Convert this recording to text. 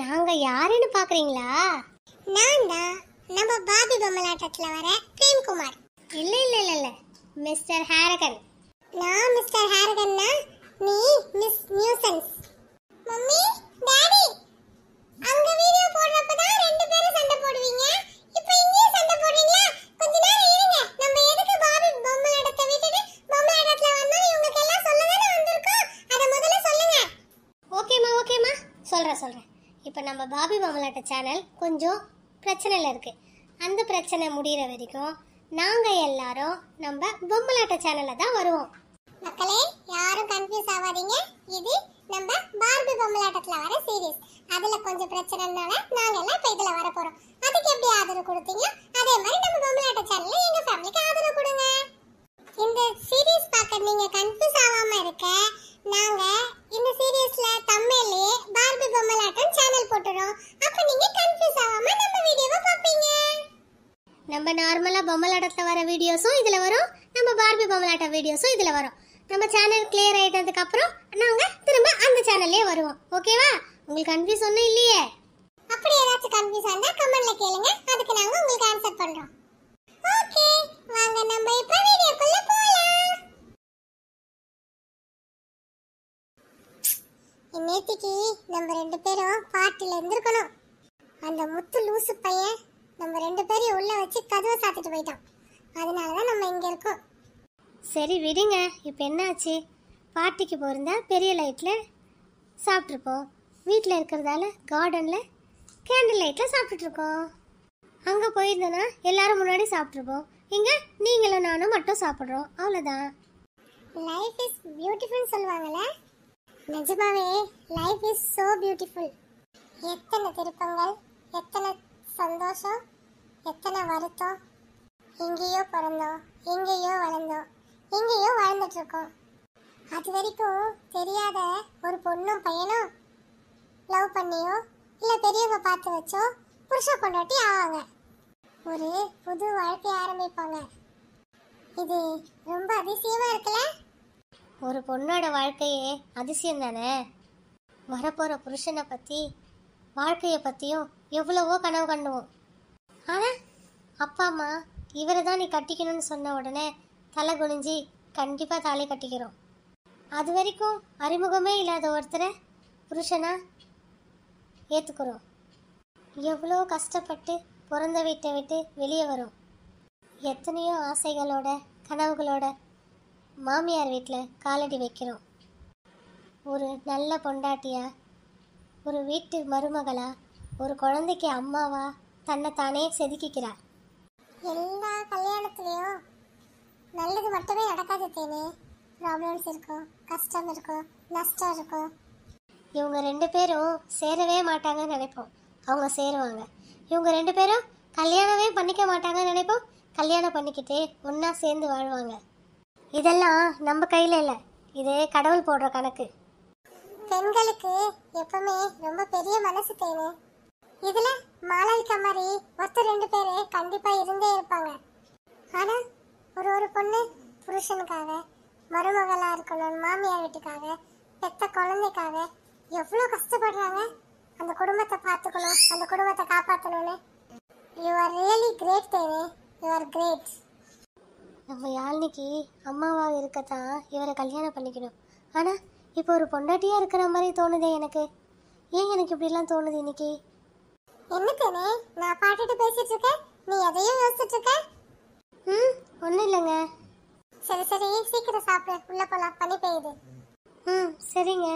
நாங்க யாருன்னு பாக்குறீங்களா நான் நம்ம பாபி பொம்மலாட்டத்துல வர பிரேம்குமார் இல்ல இல்ல இல்ல இல்ல மிஸ்டர் ஹாரகன் நான் மிஸ்டர் ஹாரகன்னா நீ மிஸ் நியூசன்ஸ் மம்மி டாடி அங்க வீடியோ போடுறப்ப தான் ரெண்டு பேரும் சண்டை போடுவீங்க இப்போ இங்கேயும் சண்டை போடுறீங்களா கொஞ்ச நேரம் இருங்க நம்ம எதுக்கு பாபி பொம்மை இடத்தை விட்டுட்டு பொம்மை இடத்துல வந்தோம் எல்லாம் வந்திருக்கோம் அதை முதல்ல சொல்லுங்க ஓகேம்மா ஓகேம்மா சொல்றேன் சொல்றேன் இப்போ நம்ம பாபி மாமலாட்ட சேனல் கொஞ்சம் பிரச்சனையில் இருக்குது அந்த பிரச்சனை முடிகிற வரைக்கும் நாங்கள் எல்லாரும் நம்ம பொம்மலாட்ட சேனலில் தான் வருவோம் மக்களே யாரும் கன்ஃபியூஸ் ஆகாதீங்க இது நம்ம பார்பி பொம்மலாட்டத்தில் வர சீரீஸ் அதில் கொஞ்சம் பிரச்சனைனால நாங்கள் எல்லாம் இப்போ இதில் வர போகிறோம் அதுக்கு எப்படி ஆதரவு கொடுத்தீங்க அதே மாதிரி நம்ம பொம்மலாட்ட சேனலில் எங்கள் ஃபேமிலிக்கு ஆதரவு கொடுங்க இந்த சீரீஸ் பார்க்க நீங்கள் கன்ஃபியூஸ் ஆகாமல் இருக்க நாங்கள் இந்த சீரீஸில் தமிழ்லேயே பார்பி பொம்மலாட்டம் சேனல் போட்டுறோம் அப்ப நீங்க கன்ஃபியூஸ் ஆகாம நம்ம வீடியோவை பாப்பீங்க நம்ம நார்மலா பொம்மலாட்டத்துல வர வீடியோஸும் இதுல வரும் நம்ம பார்பி பொம்மலாட்ட வீடியோஸும் இதுல வரும் நம்ம சேனல் கிளியர் ஆயிட்டதுக்கு அப்புறம் நாங்க திரும்ப அந்த சேனல்லே வருவோம் ஓகேவா உங்களுக்கு கன்ஃபியூஸ் ஒன்றும் இல்லையே அப்படி ஏதாச்சும் கன்ஃபியூஸ் ஆனா கமெண்ட்ல கேளுங்க அதுக்கு நாங்க உங்களுக்கு ஆன்சர் பண்றோம் ஓகே வாங்க நம்ம இப்போ நேத்திக்கு நம்ம ரெண்டு பேரும் பாட்டில் இருந்திருக்கணும் அந்த முத்து லூசு பையன் நம்ம ரெண்டு பேரையும் உள்ளே வச்சு கதவை சாத்திட்டு போயிட்டான் அதனால தான் நம்ம இங்கே இருக்கோம் சரி விடுங்க இப்போ என்னாச்சு பார்ட்டிக்கு போயிருந்தா பெரிய லைட்டில் சாப்பிட்ருப்போம் வீட்டில் இருக்கிறதால கார்டனில் கேண்டில் லைட்டில் சாப்பிட்டுட்ருக்கோம் அங்கே போயிருந்தோம்னா எல்லாரும் முன்னாடி சாப்பிட்ருப்போம் இங்கே நீங்களும் நானும் மட்டும் சாப்பிட்றோம் அவ்வளோதான் லைஃப் இஸ் பியூட்டிஃபுல்னு சொல்லுவாங்களே நிஜமாவே லைஃப் இஸ் சோ பியூட்டிஃபுல் எத்தனை திருப்பங்கள் எத்தனை சந்தோஷம் எத்தனை வருத்தம் எங்கேயோ பிறந்தோம் எங்கேயோ வளர்ந்தோம் எங்கேயோ இருக்கோம் அது வரைக்கும் தெரியாத ஒரு பொண்ணும் பையனும் லவ் பண்ணியோ இல்லை பெரியவங்க பார்த்து வச்சோ புருஷ கொண்டாட்டி ஆவாங்க ஒரு புது வாழ்க்கையை ஆரம்பிப்பாங்க இது ரொம்ப அதிசயமாக இருக்குல்ல ஒரு பொண்ணோட வாழ்க்கையே அதிசயம் தானே வரப்போற புருஷனை பற்றி வாழ்க்கையை பற்றியும் எவ்வளவோ கனவு கண்டுவோம் ஆனால் அப்பா அம்மா இவரை தான் நீ கட்டிக்கணும்னு சொன்ன உடனே தலை குனிஞ்சி கண்டிப்பாக தாலி கட்டிக்கிறோம் அது வரைக்கும் அறிமுகமே இல்லாத ஒருத்தரை புருஷனாக ஏத்துக்கிறோம் எவ்வளோ கஷ்டப்பட்டு பிறந்த வீட்டை விட்டு வெளியே வரும் எத்தனையோ ஆசைகளோட கனவுகளோட மாமியார் வீட்டில் காலடி வைக்கிறோம் ஒரு நல்ல பொண்டாட்டியா ஒரு வீட்டு மருமகளா ஒரு குழந்தைக்கு அம்மாவா தன்னை தானே செதுக்கிக்கிறா எல்லா கல்யாணத்துலேயும் நல்லது மட்டுமே நடக்காது தேனே ப்ராப்ளம்ஸ் இருக்கும் கஷ்டம் இருக்கும் நஷ்டம் இருக்கும் இவங்க ரெண்டு பேரும் சேரவே மாட்டாங்கன்னு நினைப்போம் அவங்க சேருவாங்க இவங்க ரெண்டு பேரும் கல்யாணமே பண்ணிக்க மாட்டாங்கன்னு நினைப்போம் கல்யாணம் பண்ணிக்கிட்டு ஒன்றா சேர்ந்து வாழ்வாங்க இதெல்லாம் நம்ம கையில் இல்லை இது கடவுள் போடுற கணக்கு பெண்களுக்கு எப்பவுமே ரொம்ப பெரிய மனசு தேவை இதுல மாலாவிக்கா மாதிரி ஒருத்தர் ரெண்டு பேரு கண்டிப்பா இருந்தே இருப்பாங்க ஆனா ஒரு ஒரு பொண்ணு புருஷனுக்காக மருமகளா இருக்கணும் மாமியார் வீட்டுக்காக பெத்த குழந்தைக்காக எவ்வளோ கஷ்டப்படுறாங்க அந்த குடும்பத்தை பார்த்துக்கணும் அந்த குடும்பத்தை காப்பாற்றணும்னு யூ ஆர் ரியலி கிரேட் தேவே யூ ஆர் கிரேட் நம்ம யாழ்னிக்கு அம்மாவாக இருக்கத்தான் இவரை கல்யாணம் பண்ணிக்கணும் ஆனால் இப்போ ஒரு பொண்டாட்டியாக இருக்கிற மாதிரி தோணுதே எனக்கு ஏன் எனக்கு இப்படிலாம் தோணுது இன்னைக்கு என்ன நான் பாட்டுட்டு பேசிட்டு இருக்கேன் நீ எதையும் யோசிச்சுட்டு இருக்க ம் ஒன்றும் இல்லைங்க சரி சரி சீக்கிரம் சாப்பிடு உள்ள போலாம் பண்ணி பெய்யுது ம் சரிங்க